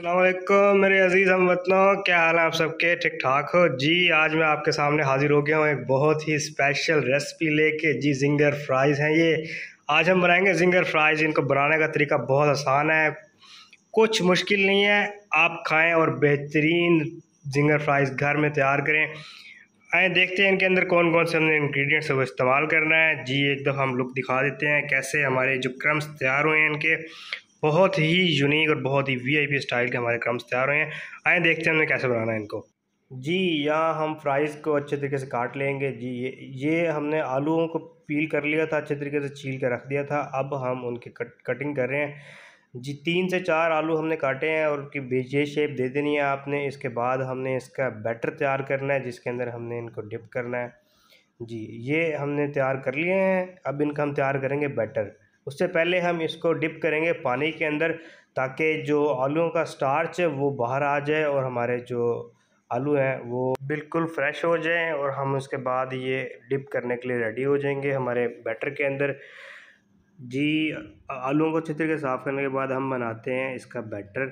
अल्लाम मेरे अजीज़ हम वतनों क्या हाल है आप सबके ठीक ठाक हो जी आज मैं आपके सामने हाज़िर हो गया हूँ एक बहुत ही स्पेशल रेसिपी लेके जी जिंगर फ्राइज़ हैं ये आज हम बनाएंगे जिंगर फ्राइज़ इनको बनाने का तरीका बहुत आसान है कुछ मुश्किल नहीं है आप खाएं और बेहतरीन जिंगर फ्राइज़ घर में तैयार करें आए देखते हैं इनके अंदर कौन कौन से हमने इंग्रेडिएंट्स वो इस्तेमाल करना है जी एक दफ़ा हम लुक दिखा देते हैं कैसे हमारे जो क्रम्स तैयार हुए हैं इनके बहुत ही यूनिक और बहुत ही वीआईपी स्टाइल के हमारे क्रम्स तैयार हुए हैं आए देखते हैं हमें कैसे बनाना है इनको जी यहाँ हम फ्राइज़ को अच्छे तरीके से काट लेंगे जी ये ये हमने आलूओं को पील कर लिया था अच्छे तरीके से छील कर रख दिया था अब हम उनकी कट कटिंग कर रहे हैं जी तीन से चार आलू हमने काटे हैं और उनकी ये शेप दे देनी है आपने इसके बाद हमने इसका बैटर तैयार करना है जिसके अंदर हमने इनको डिप करना है जी ये हमने तैयार कर लिए हैं अब इनका हम तैयार करेंगे बैटर उससे पहले हम इसको डिप करेंगे पानी के अंदर ताकि जो आलूओं का स्टार्च है वो बाहर आ जाए और हमारे जो आलू हैं वो बिल्कुल फ्रेश हो जाएं और हम उसके बाद ये डिप करने के लिए रेडी हो जाएंगे हमारे बैटर के अंदर जी आलूओं को अच्छी तरीके साफ़ करने के बाद हम बनाते हैं इसका बैटर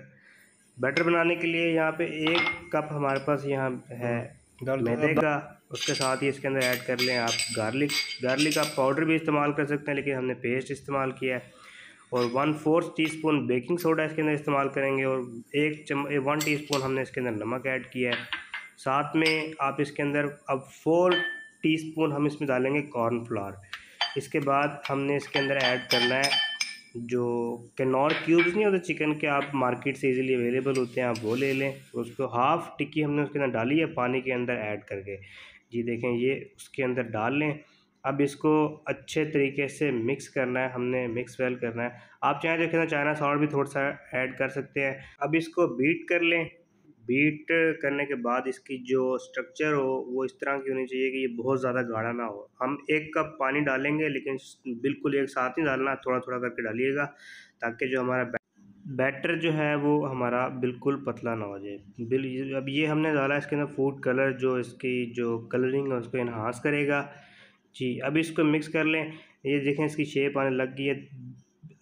बैटर बनाने के लिए यहाँ पे एक कप हमारे पास यहाँ है मैदे का उसके साथ ही इसके अंदर ऐड कर लें आप गार्लिक गार्लिक आप पाउडर भी इस्तेमाल कर सकते हैं लेकिन हमने पेस्ट इस्तेमाल किया है और one fourth teaspoon baking soda इसके अंदर इस्तेमाल करेंगे और एक चम वन स्पून हमने इसके अंदर नमक ऐड किया है साथ में आप इसके अंदर अब फोर स्पून हम इसमें डालेंगे कॉर्नफ्लावर इसके बाद हमने इसके अंदर ऐड करना है जो कैनॉर क्यूब्स नहीं होते चिकन के आप मार्केट से इजीली अवेलेबल होते हैं आप वो ले लें उसको हाफ टिक्की हमने उसके अंदर डाली है पानी के अंदर ऐड करके ये देखें ये उसके अंदर डाल लें अब इसको अच्छे तरीके से मिक्स करना है हमने मिक्स वेल करना है आप चाहें देखें तो चाइना सॉल्ट भी थोड़ा सा ऐड कर सकते हैं अब इसको बीट कर लें बीट करने के बाद इसकी जो स्ट्रक्चर हो वो इस तरह की होनी चाहिए कि ये बहुत ज़्यादा गाढ़ा ना हो हम एक कप पानी डालेंगे लेकिन बिल्कुल एक साथ ही डालना थोड़ा थोड़ा करके डालिएगा ताकि जो हमारा बैटर जो है वो हमारा बिल्कुल पतला ना हो जाए बिल अब ये हमने डाला इसके अंदर फूड कलर जो इसकी जो कलरिंग है उसको इन्हांस करेगा जी अब इसको मिक्स कर लें ये देखें इसकी शेप आने लग गई है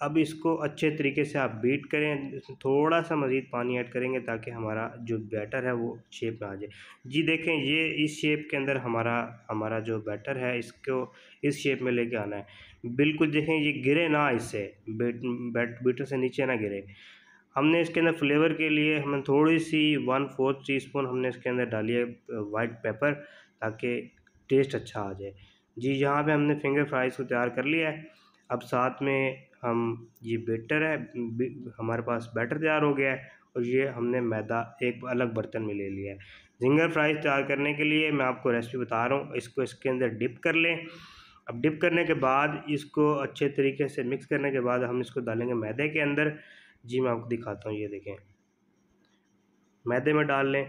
अब इसको अच्छे तरीके से आप बीट करें थोड़ा सा मज़ीद पानी ऐड करेंगे ताकि हमारा जो बैटर है वो शेप में आ जाए जी देखें ये इस शेप के अंदर हमारा हमारा जो बैटर है इसको इस शेप में लेके आना है बिल्कुल देखें ये गिरे ना इससे बैट बेट बीटर से नीचे ना गिरे हमने इसके अंदर फ्लेवर के लिए हमने थोड़ी सी वन फोर्थ टी स्पून हमने इसके अंदर डाली है वाइट पेपर ताकि टेस्ट अच्छा आ जाए जी यहाँ पे हमने फिंगर फ्राइज़ को तैयार कर लिया है अब साथ में हम ये बेटर है हमारे पास बैटर तैयार हो गया है और ये हमने मैदा एक अलग बर्तन में ले लिया है जिंगर फ्राइज़ तैयार करने के लिए मैं आपको रेसिपी बता रहा हूँ इसको इसके अंदर डिप कर लें अब डिप करने के बाद इसको अच्छे तरीके से मिक्स करने के बाद हम इसको डालेंगे मैदे के अंदर जी मैं आपको दिखाता हूँ ये देखें मैदे में डाल लें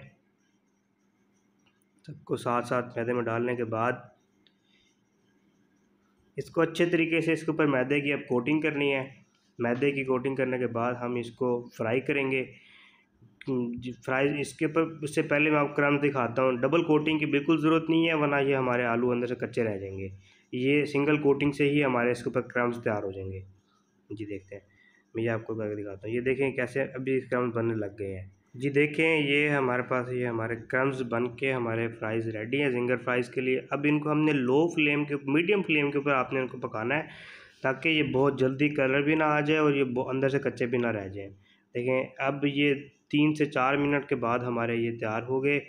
सबको साथ साथ मैदे में डालने के बाद इसको अच्छे तरीके से इसके ऊपर मैदे की अब कोटिंग करनी है मैदे की कोटिंग करने के बाद हम इसको फ्राई करेंगे फ्राई हम्म, इसके ऊपर इससे पहले मैं आपको क्रम दिखाता हूँ डबल कोटिंग की बिल्कुल ज़रूरत नहीं है वरना ये हमारे आलू अंदर से कच्चे रह जाएंगे ये सिंगल कोटिंग से ही हमारे इसके ऊपर क्रम्स तैयार हो जाएंगे जी देखते हैं मैं ये आपको करके दिखाता हूँ ये देखें कैसे अभी क्रम्स बनने लग गए हैं जी देखें ये हमारे पास ये हमारे क्रम्स बन के हमारे फ्राइज़ रेडी हैं जिंगर फ्राइज़ के लिए अब इनको हमने लो फ्लेम के मीडियम फ्लेम के ऊपर आपने इनको पकाना है ताकि ये बहुत जल्दी कलर भी ना आ जाए और ये अंदर से कच्चे भी ना रह जाए देखें अब ये तीन से चार मिनट के बाद हमारे ये तैयार हो गए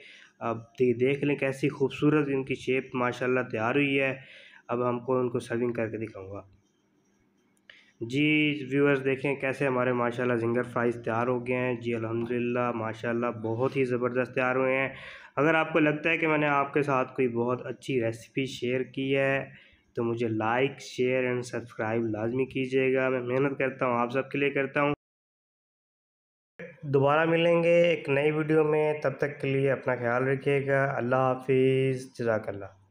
अब देख लें कैसी खूबसूरत इनकी शेप माशाल्लाह तैयार हुई है अब हमको उनको सर्विंग करके दिखाऊंगा जी व्यूअर्स देखें कैसे हमारे माशाल्लाह जिंगर फ्राइज़ तैयार हो गए हैं जी अल्हम्दुलिल्लाह माशाल्लाह बहुत ही ज़बरदस्त तैयार हुए हैं अगर आपको लगता है कि मैंने आपके साथ कोई बहुत अच्छी रेसिपी शेयर की है तो मुझे लाइक शेयर एंड सब्सक्राइब लाजमी कीजिएगा मैं मेहनत करता हूँ आप सबके लिए करता हूँ दोबारा मिलेंगे एक नई वीडियो में तब तक के लिए अपना ख्याल रखिएगा अल्लाह हाफिज़ जजाकल्ला